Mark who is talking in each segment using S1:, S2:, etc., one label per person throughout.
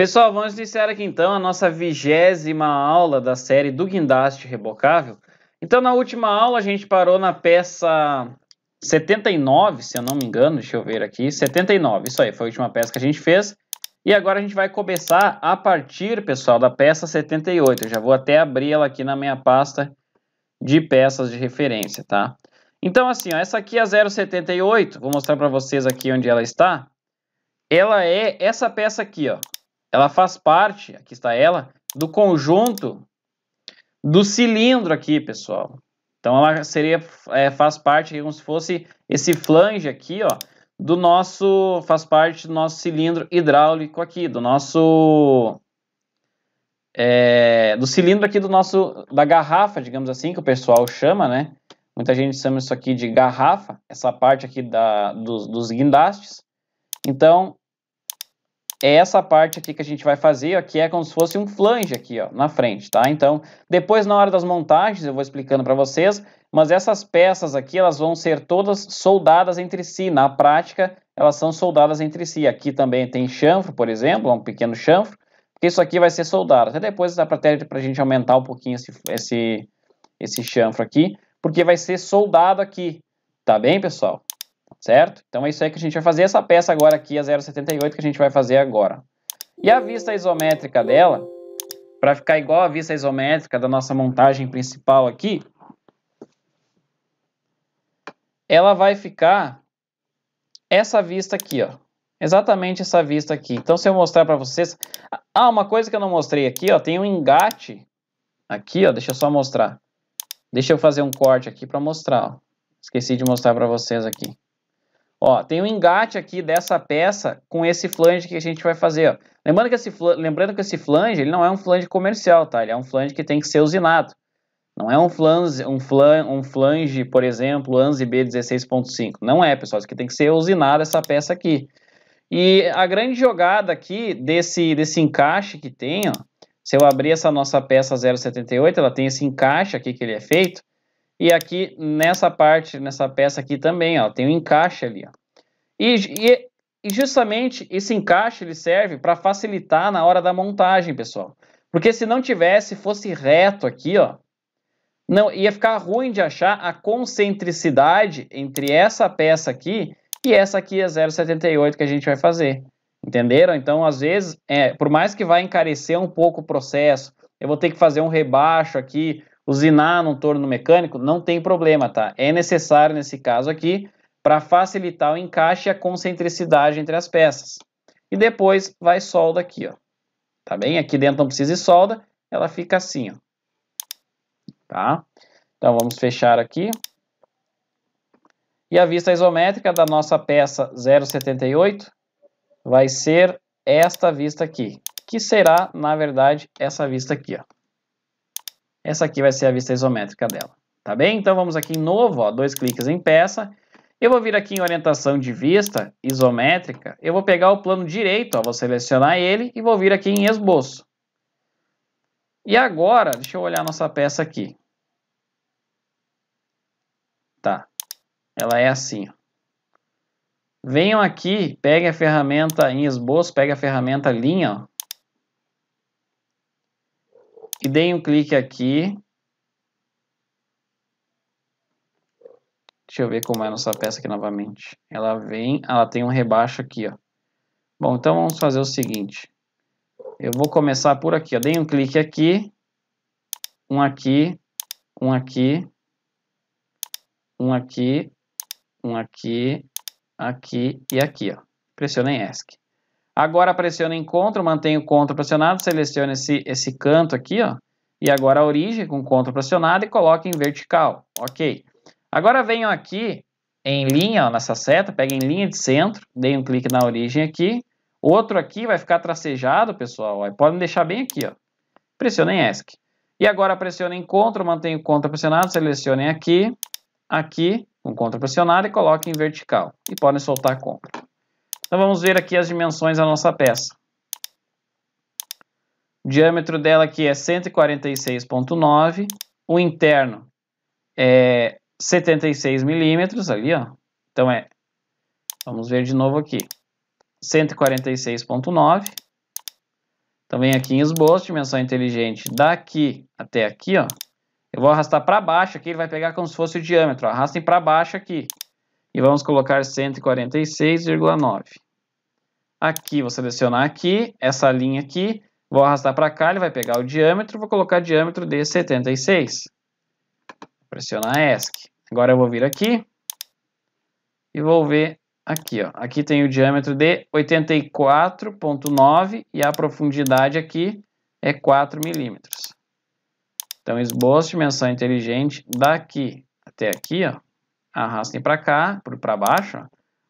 S1: Pessoal, vamos iniciar aqui então a nossa vigésima aula da série do guindaste rebocável. Então, na última aula a gente parou na peça 79, se eu não me engano, deixa eu ver aqui, 79, isso aí, foi a última peça que a gente fez. E agora a gente vai começar a partir, pessoal, da peça 78. Eu já vou até abrir ela aqui na minha pasta de peças de referência, tá? Então, assim, ó, essa aqui é a 078, vou mostrar para vocês aqui onde ela está. Ela é essa peça aqui, ó, ela faz parte, aqui está ela, do conjunto do cilindro aqui, pessoal. Então ela seria, é, faz parte como se fosse esse flange aqui, ó, do nosso, faz parte do nosso cilindro hidráulico aqui, do nosso, é, do cilindro aqui do nosso, da garrafa, digamos assim, que o pessoal chama, né? Muita gente chama isso aqui de garrafa, essa parte aqui da, dos, dos guindastes. Então, é essa parte aqui que a gente vai fazer, ó, que é como se fosse um flange aqui, ó, na frente, tá? Então, depois na hora das montagens, eu vou explicando para vocês, mas essas peças aqui, elas vão ser todas soldadas entre si, na prática, elas são soldadas entre si. Aqui também tem chanfro, por exemplo, é um pequeno chanfro, porque isso aqui vai ser soldado. Até depois dá para a gente aumentar um pouquinho esse, esse, esse chanfro aqui, porque vai ser soldado aqui, tá bem, pessoal? certo? Então é isso aí que a gente vai fazer. Essa peça agora aqui, a 0,78, que a gente vai fazer agora. E a vista isométrica dela, para ficar igual a vista isométrica da nossa montagem principal aqui, ela vai ficar essa vista aqui, ó. Exatamente essa vista aqui. Então, se eu mostrar para vocês... Ah, uma coisa que eu não mostrei aqui, ó. Tem um engate aqui, ó. Deixa eu só mostrar. Deixa eu fazer um corte aqui para mostrar, ó. Esqueci de mostrar para vocês aqui. Ó, tem um engate aqui dessa peça com esse flange que a gente vai fazer. Ó. Lembrando, que esse flange, lembrando que esse flange ele não é um flange comercial, tá? Ele é um flange que tem que ser usinado. Não é um flange, um flange, um flange por exemplo, ANSI B16.5. Não é, pessoal. Isso aqui tem que ser usinado, essa peça aqui. E a grande jogada aqui desse, desse encaixe que tem, ó, se eu abrir essa nossa peça 078, ela tem esse encaixe aqui que ele é feito. E aqui nessa parte, nessa peça aqui também, ó, tem um encaixe ali. Ó. E, e, e justamente esse encaixe ele serve para facilitar na hora da montagem, pessoal. Porque se não tivesse, fosse reto aqui, ó, não ia ficar ruim de achar a concentricidade entre essa peça aqui e essa aqui a 0,78 que a gente vai fazer. Entenderam? Então, às vezes, é, por mais que vá encarecer um pouco o processo, eu vou ter que fazer um rebaixo aqui, Usinar num torno mecânico não tem problema, tá? É necessário nesse caso aqui para facilitar o encaixe e a concentricidade entre as peças. E depois vai solda aqui, ó. Tá bem? Aqui dentro não precisa de solda, ela fica assim, ó. Tá? Então vamos fechar aqui. E a vista isométrica da nossa peça 078 vai ser esta vista aqui, que será, na verdade, essa vista aqui, ó. Essa aqui vai ser a vista isométrica dela, tá bem? Então vamos aqui em novo, ó, dois cliques em peça. Eu vou vir aqui em orientação de vista isométrica, eu vou pegar o plano direito, ó, vou selecionar ele e vou vir aqui em esboço. E agora, deixa eu olhar nossa peça aqui. Tá, ela é assim. Venham aqui, peguem a ferramenta em esboço, peguem a ferramenta linha, ó, e dei um clique aqui. Deixa eu ver como é a nossa peça aqui novamente. Ela vem, ela tem um rebaixo aqui, ó. Bom, então vamos fazer o seguinte. Eu vou começar por aqui, ó. Dei um clique aqui, um aqui, um aqui, um aqui, um aqui, aqui e aqui, ó. Pressionei ESC. Agora pressiona encontro, mantenho o contra pressionado, seleciono esse, esse canto aqui, ó. E agora a origem com contra pressionado e coloca em vertical. Ok. Agora venho aqui em linha, ó, nessa seta, pega em linha de centro, dei um clique na origem aqui. Outro aqui vai ficar tracejado, pessoal. Aí podem deixar bem aqui, ó. Pressionem ESC. E agora pressiono em contra, o contra pressionado, selecionem aqui, aqui, com contra pressionado e coloque em vertical. E podem soltar contra. Então vamos ver aqui as dimensões da nossa peça. O diâmetro dela aqui é 146,9. O interno é 76 milímetros ali, ó. Então é, vamos ver de novo aqui, 146,9. Então vem aqui em esboço, dimensão inteligente, daqui até aqui, ó. Eu vou arrastar para baixo aqui, ele vai pegar como se fosse o diâmetro. Arrastem para baixo aqui e vamos colocar 146,9. Aqui, vou selecionar aqui, essa linha aqui, vou arrastar para cá, ele vai pegar o diâmetro, vou colocar diâmetro de 76. Pressionar ESC. Agora eu vou vir aqui e vou ver aqui, ó. Aqui tem o diâmetro de 84,9 e a profundidade aqui é 4 milímetros. Então, esboço dimensão inteligente daqui até aqui, ó, arrastem para cá, para baixo,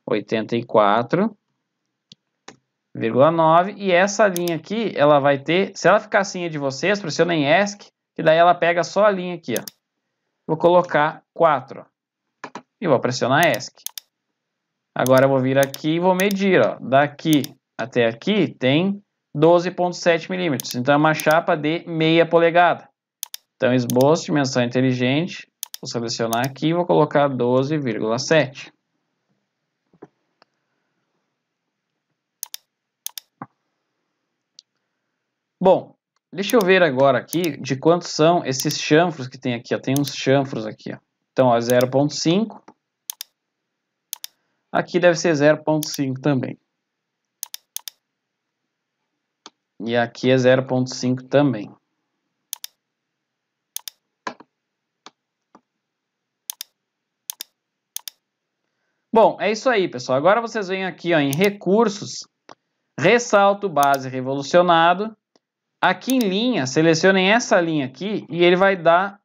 S1: 84,9. E essa linha aqui, ela vai ter, se ela ficar assim de vocês, pressiona em ESC, e daí ela pega só a linha aqui, ó. Vou colocar 4, e vou pressionar ESC. Agora eu vou vir aqui e vou medir, ó, daqui até aqui tem 12,7 milímetros, então é uma chapa de meia polegada. Então, esboço, dimensão inteligente, Vou selecionar aqui e vou colocar 12,7. Bom, deixa eu ver agora aqui de quantos são esses chanfros que tem aqui. Ó. Tem uns chanfros aqui. Ó. Então, 0.5. Aqui deve ser 0.5 também. E aqui é 0.5 também. Bom, é isso aí, pessoal. Agora vocês vêm aqui ó, em recursos, ressalto base revolucionado. Aqui em linha, selecionem essa linha aqui e ele vai dar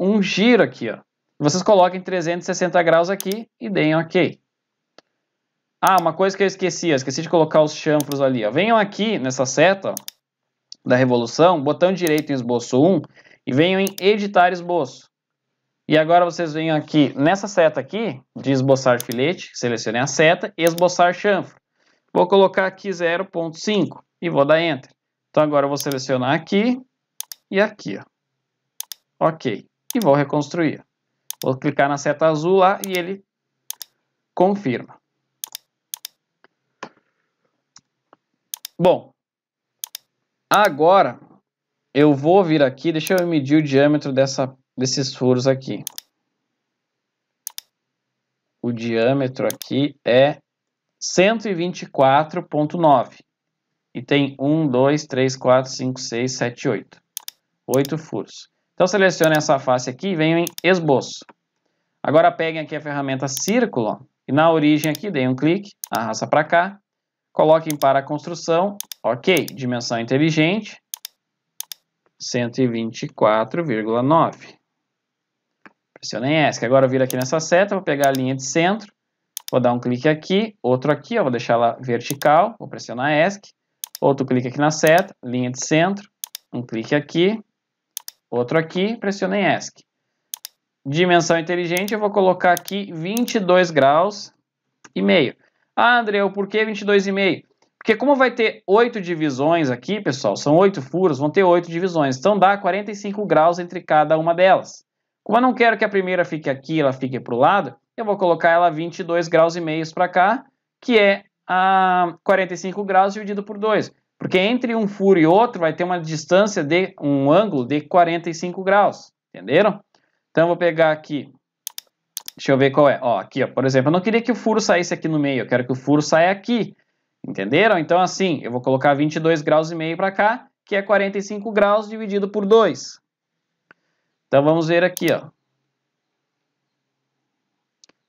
S1: um giro aqui. Ó. Vocês coloquem 360 graus aqui e deem OK. Ah, uma coisa que eu esqueci, esqueci de colocar os chanfros ali. Ó. Venham aqui nessa seta ó, da revolução, botão direito em esboço 1 e venham em editar esboço. E agora vocês vêm aqui nessa seta aqui, de esboçar filete, selecionei a seta, esboçar chanfro. Vou colocar aqui 0.5 e vou dar Enter. Então agora eu vou selecionar aqui e aqui. Ó. Ok. E vou reconstruir. Vou clicar na seta azul lá e ele confirma. Bom, agora eu vou vir aqui, deixa eu medir o diâmetro dessa desses furos aqui. O diâmetro aqui é 124,9. E tem 1, 2, 3, 4, 5, 6, 7, 8. 8 furos. Então, selecione essa face aqui e venho em esboço. Agora, peguem aqui a ferramenta círculo e na origem aqui, deem um clique, arrasta para cá, coloquem para a construção, ok, dimensão inteligente, 124,9 seleciona em ESC. Agora eu viro aqui nessa seta, vou pegar a linha de centro, vou dar um clique aqui, outro aqui, vou deixar ela vertical, vou pressionar ESC, outro clique aqui na seta, linha de centro, um clique aqui, outro aqui, pressiono em ESC. Dimensão inteligente, eu vou colocar aqui 22 graus e meio. Ah, André, por que meio? Porque como vai ter oito divisões aqui, pessoal, são oito furos, vão ter oito divisões. Então dá 45 graus entre cada uma delas. Como eu não quero que a primeira fique aqui, ela fique para o lado, eu vou colocar ela 22 graus e meios para cá, que é a 45 graus dividido por 2. Porque entre um furo e outro vai ter uma distância de um ângulo de 45 graus. Entenderam? Então eu vou pegar aqui. Deixa eu ver qual é. Ó, aqui, ó, por exemplo, eu não queria que o furo saísse aqui no meio, eu quero que o furo saia aqui. Entenderam? Então assim, eu vou colocar 22 graus e meio para cá, que é 45 graus dividido por 2. Então vamos ver aqui, ó.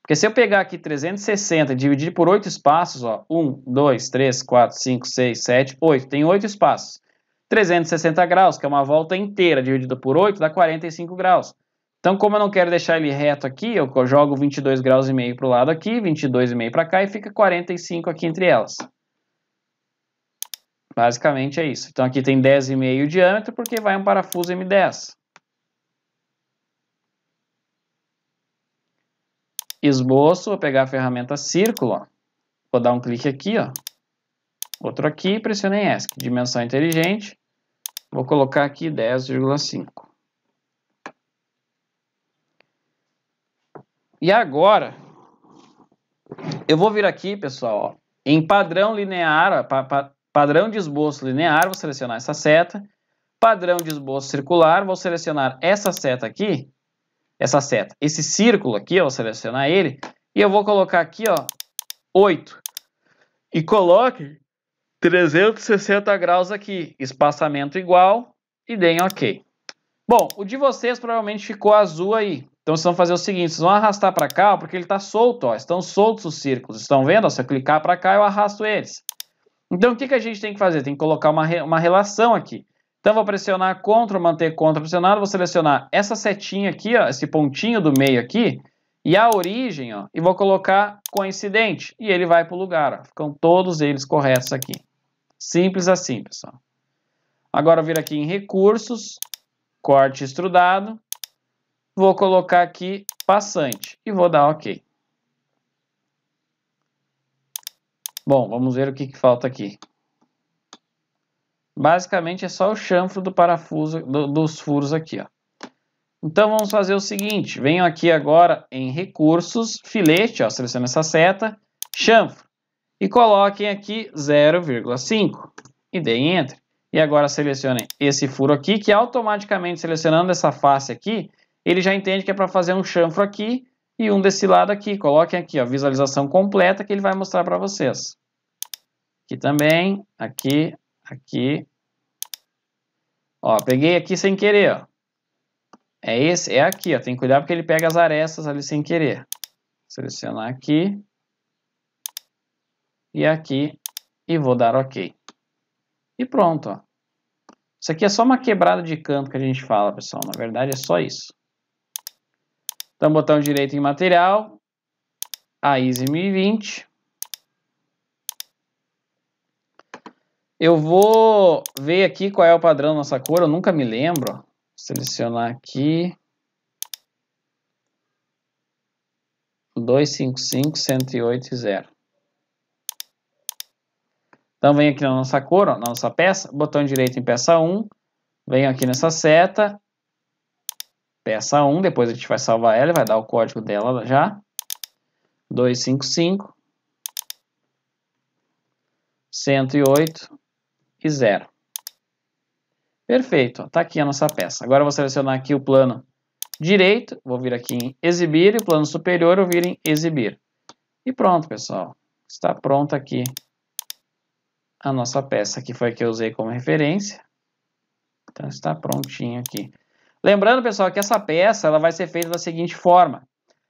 S1: Porque se eu pegar aqui 360 e dividir por 8 espaços, ó, 1, 2, 3, 4, 5, 6, 7, 8, tem 8 espaços. 360 graus, que é uma volta inteira dividida por 8, dá 45 graus. Então, como eu não quero deixar ele reto aqui, eu jogo 22 graus e meio para o lado aqui, 22 e meio para cá e fica 45 aqui entre elas. Basicamente é isso. Então aqui tem 10,5 de diâmetro porque vai um parafuso M10. esboço, vou pegar a ferramenta círculo, ó. vou dar um clique aqui, ó. outro aqui, pressionei ESC, dimensão inteligente, vou colocar aqui 10,5. E agora, eu vou vir aqui, pessoal, ó, em padrão linear, ó, pa, pa, padrão de esboço linear, vou selecionar essa seta, padrão de esboço circular, vou selecionar essa seta aqui, essa seta. Esse círculo aqui, eu vou selecionar ele e eu vou colocar aqui, ó, 8. E coloque 360 graus aqui, espaçamento igual e deem OK. Bom, o de vocês provavelmente ficou azul aí. Então vocês vão fazer o seguinte, vocês vão arrastar para cá, ó, porque ele está solto, ó, estão soltos os círculos, estão vendo? Ó, se eu clicar para cá, eu arrasto eles. Então o que, que a gente tem que fazer? Tem que colocar uma, re uma relação aqui. Então vou pressionar CTRL, manter CTRL pressionado, vou selecionar essa setinha aqui, ó, esse pontinho do meio aqui, e a origem, ó, e vou colocar coincidente, e ele vai para o lugar, ó. ficam todos eles corretos aqui. Simples assim, pessoal. Agora eu vir aqui em recursos, corte extrudado, vou colocar aqui passante e vou dar OK. Bom, vamos ver o que, que falta aqui. Basicamente é só o chanfro do parafuso, do, dos furos aqui, ó. Então vamos fazer o seguinte, venho aqui agora em recursos, filete, ó, seleciona essa seta, chanfro, e coloquem aqui 0,5 e deem enter. E agora selecionem esse furo aqui, que automaticamente selecionando essa face aqui, ele já entende que é para fazer um chanfro aqui e um desse lado aqui. Coloquem aqui, ó, visualização completa que ele vai mostrar para vocês. Aqui também, aqui, aqui. Ó, peguei aqui sem querer, ó. É esse, é aqui, ó. Tem que cuidar porque ele pega as arestas ali sem querer. Selecionar aqui. E aqui. E vou dar OK. E pronto, ó. Isso aqui é só uma quebrada de canto que a gente fala, pessoal. Na verdade, é só isso. Então, botão direito em material. A ISO 1020. Eu vou ver aqui qual é o padrão da nossa cor, eu nunca me lembro. Selecionar aqui. 255 108 e 0. Então venho aqui na nossa cor, ó, na nossa peça, botão direito em peça 1, venho aqui nessa seta, peça 1, depois a gente vai salvar ela, e vai dar o código dela já. 255 108 e 0. Perfeito, está aqui a nossa peça. Agora eu vou selecionar aqui o plano direito, vou vir aqui em exibir, e o plano superior eu vir em exibir. E pronto, pessoal. Está pronta aqui a nossa peça, que foi a que eu usei como referência. Então está prontinho aqui. Lembrando, pessoal, que essa peça ela vai ser feita da seguinte forma.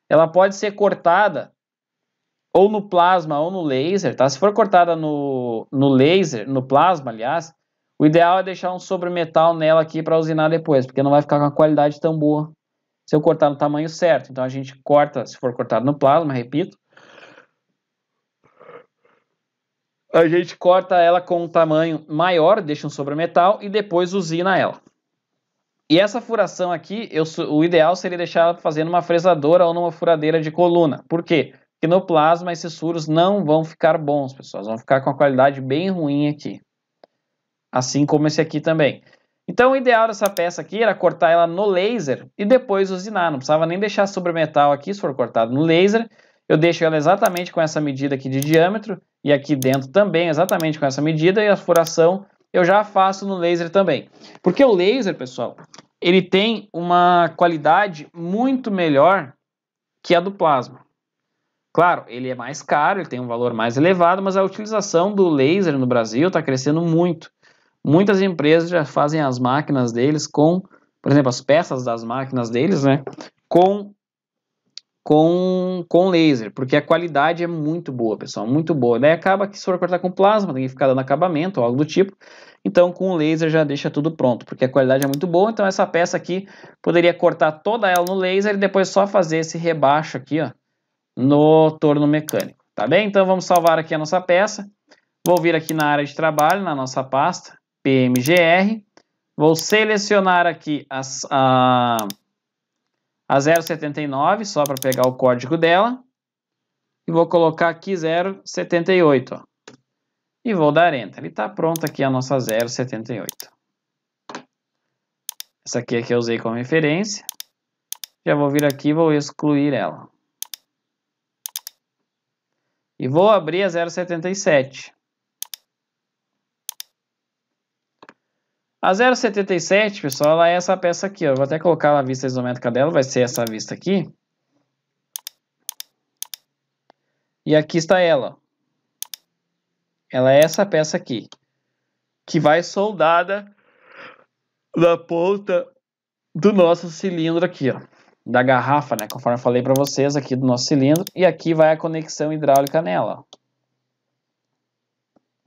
S1: Ela pode ser cortada ou no plasma ou no laser, tá? Se for cortada no, no laser, no plasma, aliás, o ideal é deixar um sobremetal nela aqui para usinar depois, porque não vai ficar com a qualidade tão boa se eu cortar no tamanho certo. Então a gente corta, se for cortado no plasma, repito, a gente corta ela com um tamanho maior, deixa um sobremetal e depois usina ela. E essa furação aqui, eu, o ideal seria deixar ela fazendo uma fresadora ou numa furadeira de coluna. Por quê? que no plasma esses suros não vão ficar bons, pessoal. Vão ficar com a qualidade bem ruim aqui. Assim como esse aqui também. Então o ideal dessa peça aqui era cortar ela no laser e depois usinar. Não precisava nem deixar sobre metal aqui, se for cortado no laser. Eu deixo ela exatamente com essa medida aqui de diâmetro e aqui dentro também exatamente com essa medida e a furação eu já faço no laser também. Porque o laser, pessoal, ele tem uma qualidade muito melhor que a do plasma. Claro, ele é mais caro, ele tem um valor mais elevado, mas a utilização do laser no Brasil está crescendo muito. Muitas empresas já fazem as máquinas deles com, por exemplo, as peças das máquinas deles, né, com com, com laser, porque a qualidade é muito boa, pessoal, muito boa. Daí acaba que se for cortar com plasma, tem que ficar dando acabamento ou algo do tipo. Então, com o laser já deixa tudo pronto, porque a qualidade é muito boa. Então, essa peça aqui poderia cortar toda ela no laser e depois só fazer esse rebaixo aqui, ó, no torno mecânico, tá bem? Então vamos salvar aqui a nossa peça. Vou vir aqui na área de trabalho, na nossa pasta, PMGR. Vou selecionar aqui as, a, a 079, só para pegar o código dela. E vou colocar aqui 078, ó. E vou dar Enter. E está pronta aqui a nossa 078. Essa aqui é que eu usei como referência. Já vou vir aqui e vou excluir ela. E vou abrir a 0,77. A 0,77, pessoal, ela é essa peça aqui. Ó. Eu vou até colocar a vista isométrica dela, vai ser essa vista aqui. E aqui está ela. Ela é essa peça aqui, que vai soldada na ponta do nosso cilindro aqui, ó da garrafa, né? Conforme eu falei para vocês aqui do nosso cilindro. E aqui vai a conexão hidráulica nela.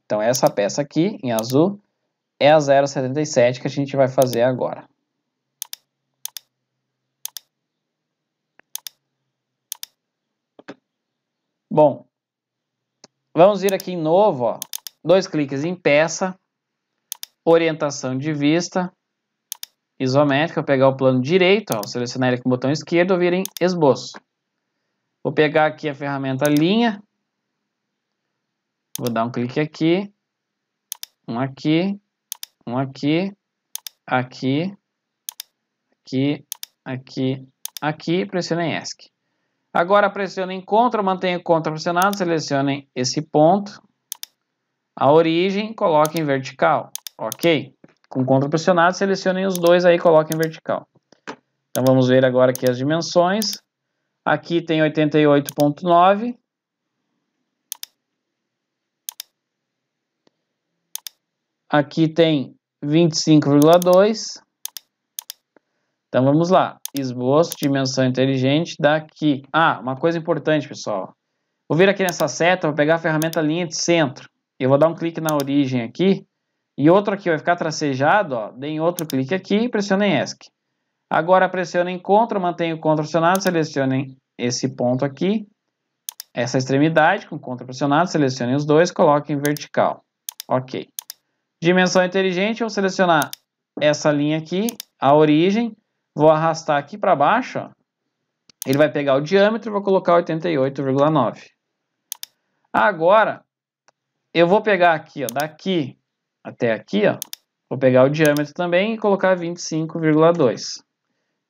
S1: Então essa peça aqui, em azul, é a 077 que a gente vai fazer agora. Bom, vamos vir aqui em novo, ó, dois cliques em peça, orientação de vista, isométrica, vou pegar o plano direito, ó, selecionar ele com o botão esquerdo, vir em esboço. Vou pegar aqui a ferramenta linha, vou dar um clique aqui, um aqui, um aqui, aqui, aqui, aqui, aqui, pressiono em ESC. Agora pressiono em CTRL, mantenho CTRL pressionado, selecionem esse ponto, a origem, coloque em vertical, ok? com contra pressionado, selecionem os dois aí e coloquem vertical. Então vamos ver agora aqui as dimensões. Aqui tem 88.9. Aqui tem 25,2. Então vamos lá. Esboço, dimensão inteligente daqui. Ah, uma coisa importante, pessoal. Vou vir aqui nessa seta, vou pegar a ferramenta linha de centro. Eu vou dar um clique na origem aqui e outro aqui vai ficar tracejado, ó, deem outro clique aqui e pressionem ESC. Agora pressionem CTRL, mantenham o CTRL acionado, selecionem esse ponto aqui, essa extremidade com CTRL pressionado, selecionem os dois, coloquem vertical. Ok. Dimensão inteligente, vou selecionar essa linha aqui, a origem, vou arrastar aqui para baixo, ó. ele vai pegar o diâmetro, vou colocar 88,9. Agora, eu vou pegar aqui, ó, daqui até aqui, ó, vou pegar o diâmetro também e colocar 25,2.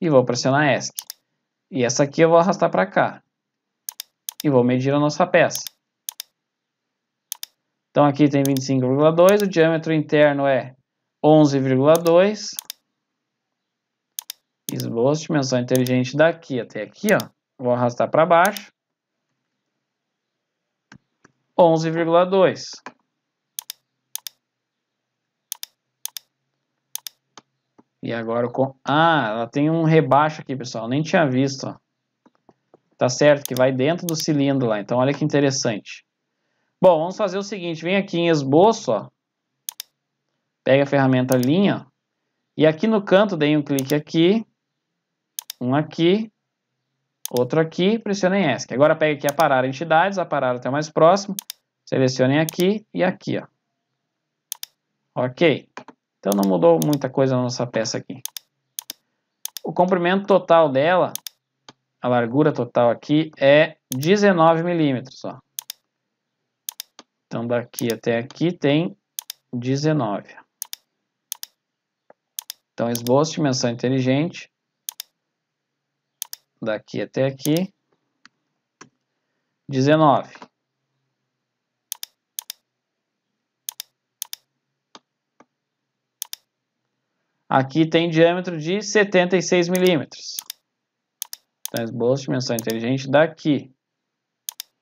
S1: E vou pressionar ESC. E essa aqui eu vou arrastar para cá. E vou medir a nossa peça. Então aqui tem 25,2, o diâmetro interno é 11,2. Esboço, dimensão inteligente daqui até aqui, ó. Vou arrastar para baixo. 11,2. E agora o. Ah, ela tem um rebaixo aqui, pessoal. Nem tinha visto. Ó. Tá certo, que vai dentro do cilindro lá. Então, olha que interessante. Bom, vamos fazer o seguinte. Vem aqui em esboço, ó. Pega a ferramenta linha. E aqui no canto, dei um clique aqui. Um aqui. Outro aqui. em ESC. Agora pega aqui aparar entidades. Aparar até o mais próximo. Selecionem aqui e aqui, ó. Ok. Então não mudou muita coisa na nossa peça aqui. O comprimento total dela, a largura total aqui, é 19 milímetros. Ó. Então daqui até aqui tem 19. Então esboço, dimensão inteligente. Daqui até aqui, 19. Aqui tem diâmetro de 76 milímetros. Então, esboço, dimensão inteligente daqui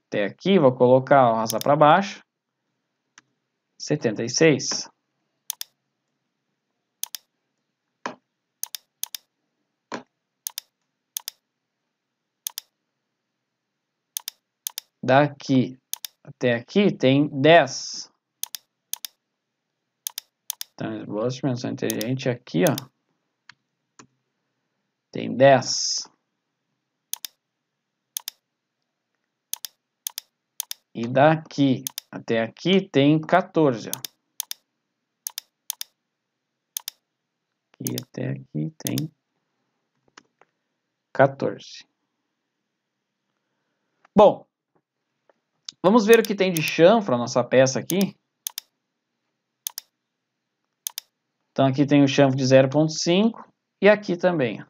S1: até aqui, vou colocar, arrastar para baixo, 76. Daqui até aqui tem 10. Então, boas dimensão inteligente aqui, ó. Tem 10. E daqui até aqui tem 14, ó. E até aqui tem 14. Bom, vamos ver o que tem de chanfra a nossa peça aqui. Então aqui tem o chanfo de 0.5 e aqui também.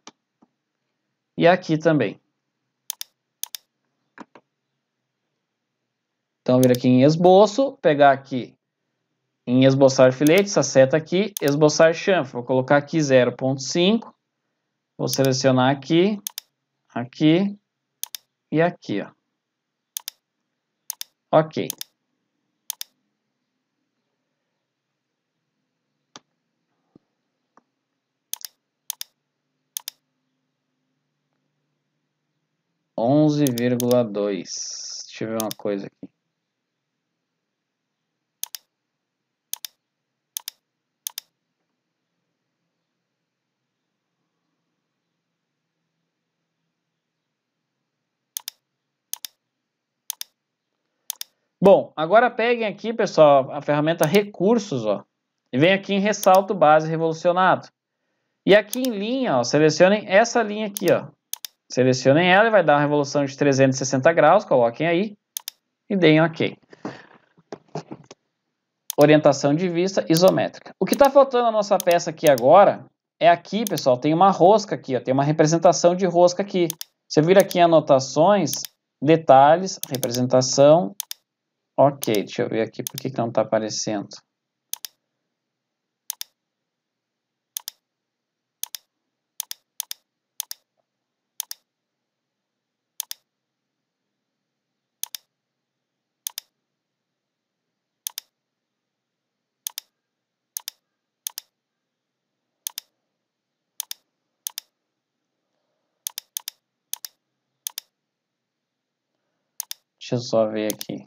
S1: E aqui também. Então vir aqui em esboço, pegar aqui em esboçar filete, essa seta aqui, esboçar chanfo. Vou colocar aqui 0.5, vou selecionar aqui, aqui e aqui. Ó. Ok. 11,2. Deixa eu ver uma coisa aqui. Bom, agora peguem aqui, pessoal, a ferramenta recursos, ó, e vem aqui em ressalto base revolucionado. E aqui em linha, ó, selecionem essa linha aqui, ó, Selecionem ela e vai dar uma revolução de 360 graus, coloquem aí e deem OK. Orientação de vista isométrica. O que está faltando na nossa peça aqui agora é aqui, pessoal, tem uma rosca aqui, ó, tem uma representação de rosca aqui. Você vira aqui em anotações, detalhes, representação. Ok, deixa eu ver aqui por que, que não está aparecendo. Deixa eu só ver aqui.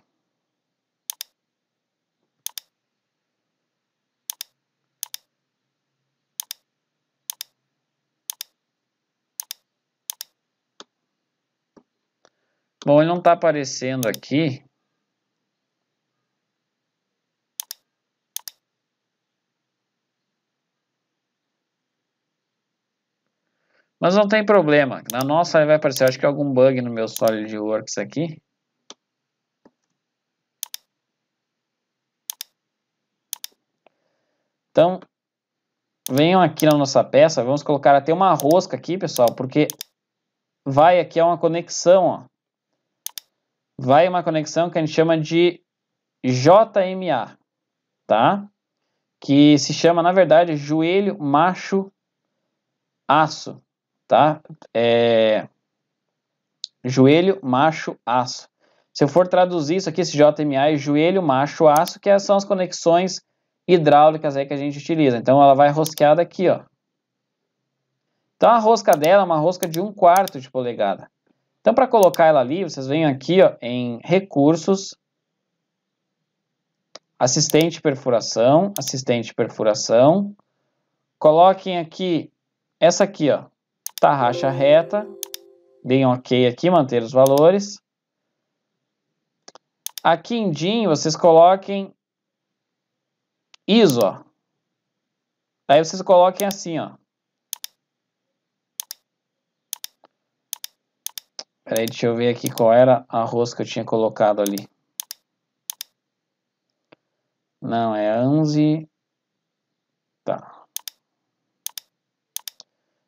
S1: Bom, ele não está aparecendo aqui. Mas não tem problema. Na nossa vai aparecer, acho que é algum bug no meu SolidWorks aqui. Então, venham aqui na nossa peça, vamos colocar até uma rosca aqui, pessoal, porque vai aqui é uma conexão, ó. Vai uma conexão que a gente chama de JMA, tá? Que se chama, na verdade, joelho macho aço, tá? É... Joelho macho aço. Se eu for traduzir isso aqui, esse JMA é joelho macho aço, que são as conexões hidráulicas aí que a gente utiliza. Então ela vai rosqueada aqui, ó. Então a rosca dela é uma rosca de 1 quarto de polegada. Então para colocar ela ali, vocês vêm aqui ó, em recursos, assistente perfuração, assistente perfuração. Coloquem aqui, essa aqui ó, tarraxa reta. Deem ok aqui, manter os valores. Aqui em DIN, vocês coloquem ISO, Aí vocês coloquem assim, ó. Peraí, deixa eu ver aqui qual era a rosca que eu tinha colocado ali. Não, é 11. Tá.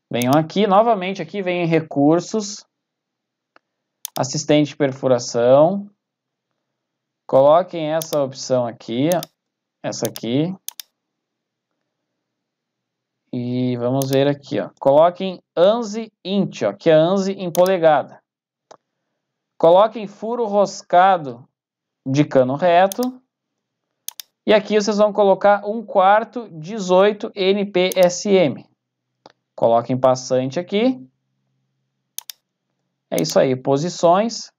S1: Venham aqui, novamente aqui, vem em recursos. Assistente de perfuração. Coloquem essa opção aqui, essa aqui. E vamos ver aqui, ó. Coloquem ANSI int, ó, que é ANSI em polegada. Coloquem furo roscado de cano reto. E aqui vocês vão colocar 1 quarto 18 NPSM. Coloquem passante aqui. É isso aí, posições.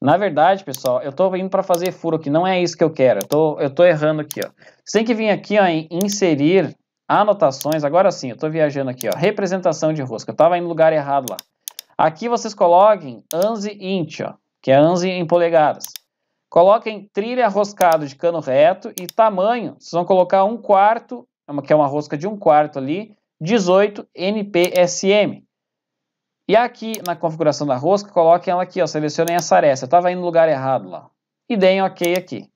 S1: Na verdade, pessoal, eu estou indo para fazer furo aqui, não é isso que eu quero. Eu estou errando aqui, ó. Você tem que vir aqui, ó, em inserir anotações. Agora sim, eu estou viajando aqui, ó. Representação de rosca. Eu estava em lugar errado lá. Aqui vocês coloquem ANSI int, ó, que é ANSI em polegadas. Coloquem trilha roscado de cano reto e tamanho. Vocês vão colocar um quarto, é que é uma rosca de um quarto ali, 18 NPSM. E aqui na configuração da rosca, coloquem ela aqui, ó, selecionem essa aresta. Eu estava indo no lugar errado lá. E deem OK aqui.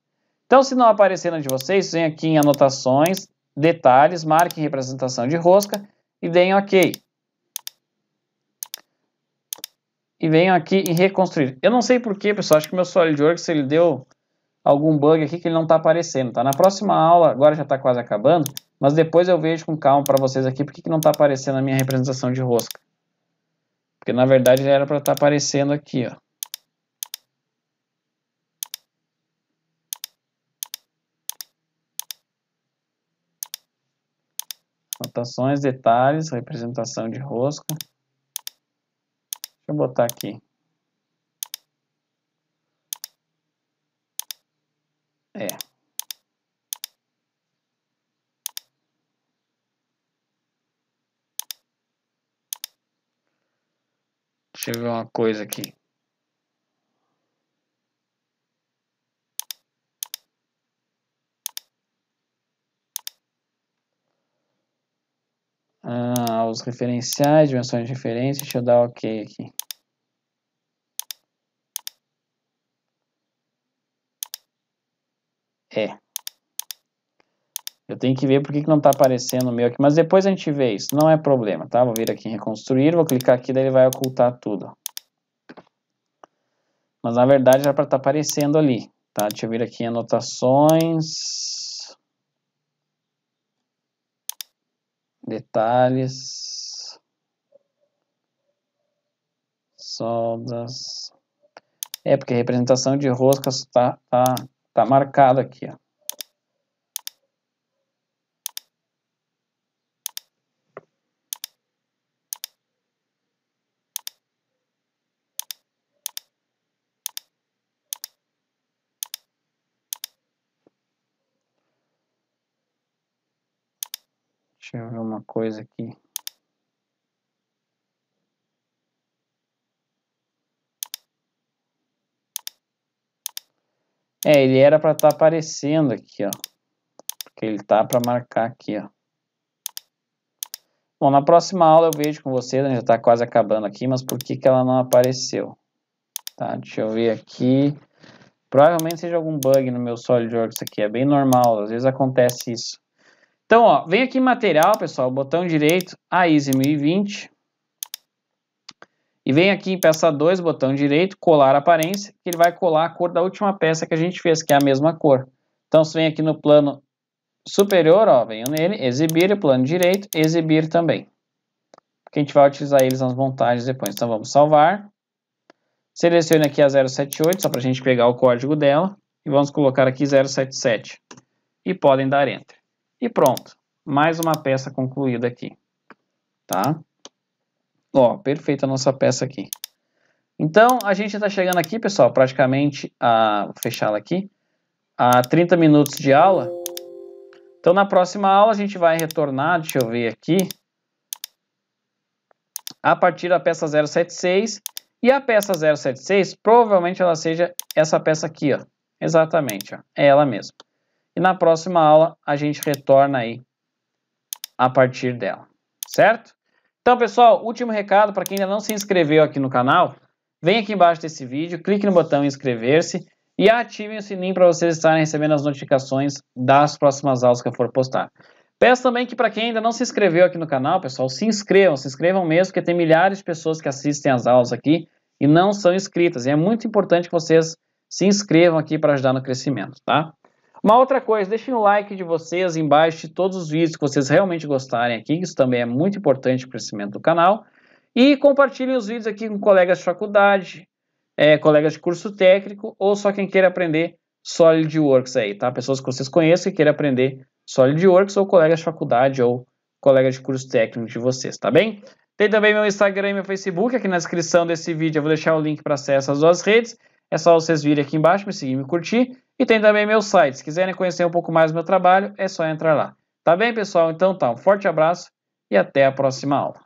S1: Então, se não aparecer na de vocês, vem aqui em anotações, detalhes, marquem representação de rosca e deem OK. E venham aqui em reconstruir. Eu não sei porquê, pessoal, acho que meu SolidWorks ele deu algum bug aqui que ele não está aparecendo, tá? Na próxima aula, agora já está quase acabando, mas depois eu vejo com calma para vocês aqui porque que não está aparecendo a minha representação de rosca. Porque na verdade era para estar tá aparecendo aqui, ó. Anotações, detalhes, representação de rosca. Deixa eu botar aqui. É, Deixa eu ver uma coisa aqui. Ah, os referenciais, dimensões de referência, deixa eu dar OK aqui. É. Eu tenho que ver por que, que não está aparecendo o meu aqui, mas depois a gente vê isso, não é problema, tá? Vou vir aqui em reconstruir, vou clicar aqui, daí ele vai ocultar tudo. Mas na verdade era para estar tá aparecendo ali, tá? Deixa eu vir aqui em anotações, detalhes, soldas. É, porque a representação de roscas está tá, tá, tá marcado aqui, ó. Deixa eu ver uma coisa aqui. É, ele era para estar tá aparecendo aqui, ó. Porque ele tá para marcar aqui, ó. Bom, na próxima aula eu vejo com vocês, gente né? já está quase acabando aqui, mas por que, que ela não apareceu? Tá, deixa eu ver aqui. Provavelmente seja algum bug no meu SolidWorks aqui, é bem normal, às vezes acontece isso. Então, ó, vem aqui em material, pessoal, botão direito, a ISO 1020. E vem aqui em peça 2, botão direito, colar aparência, que ele vai colar a cor da última peça que a gente fez, que é a mesma cor. Então, você vem aqui no plano superior, ó, venho nele, exibir, plano direito, exibir também. Porque a gente vai utilizar eles nas montagens depois. Então, vamos salvar. Selecione aqui a 078, só para a gente pegar o código dela. E vamos colocar aqui 077. E podem dar Enter. E pronto, mais uma peça concluída aqui, tá? Ó, perfeita a nossa peça aqui. Então, a gente está chegando aqui, pessoal, praticamente a... Vou fechá-la aqui. A 30 minutos de aula. Então, na próxima aula, a gente vai retornar, deixa eu ver aqui, a partir da peça 076. E a peça 076, provavelmente ela seja essa peça aqui, ó. Exatamente, ó. É ela mesma. E na próxima aula a gente retorna aí a partir dela, certo? Então, pessoal, último recado para quem ainda não se inscreveu aqui no canal, vem aqui embaixo desse vídeo, clique no botão inscrever-se e ativem o sininho para vocês estarem recebendo as notificações das próximas aulas que eu for postar. Peço também que para quem ainda não se inscreveu aqui no canal, pessoal, se inscrevam, se inscrevam mesmo, porque tem milhares de pessoas que assistem as aulas aqui e não são inscritas. E é muito importante que vocês se inscrevam aqui para ajudar no crescimento, tá? Uma outra coisa, deixem o like de vocês embaixo de todos os vídeos que vocês realmente gostarem aqui, isso também é muito importante para o crescimento do canal. E compartilhem os vídeos aqui com colegas de faculdade, é, colegas de curso técnico ou só quem queira aprender SolidWorks aí, tá? Pessoas que vocês conheçam e queiram aprender SolidWorks ou colegas de faculdade ou colegas de curso técnico de vocês, tá bem? Tem também meu Instagram e meu Facebook aqui na descrição desse vídeo. Eu vou deixar o link para acesso às duas redes. É só vocês virem aqui embaixo, me seguir, me curtir. E tem também meu site. Se quiserem conhecer um pouco mais do meu trabalho, é só entrar lá. Tá bem, pessoal? Então tá, um forte abraço e até a próxima aula.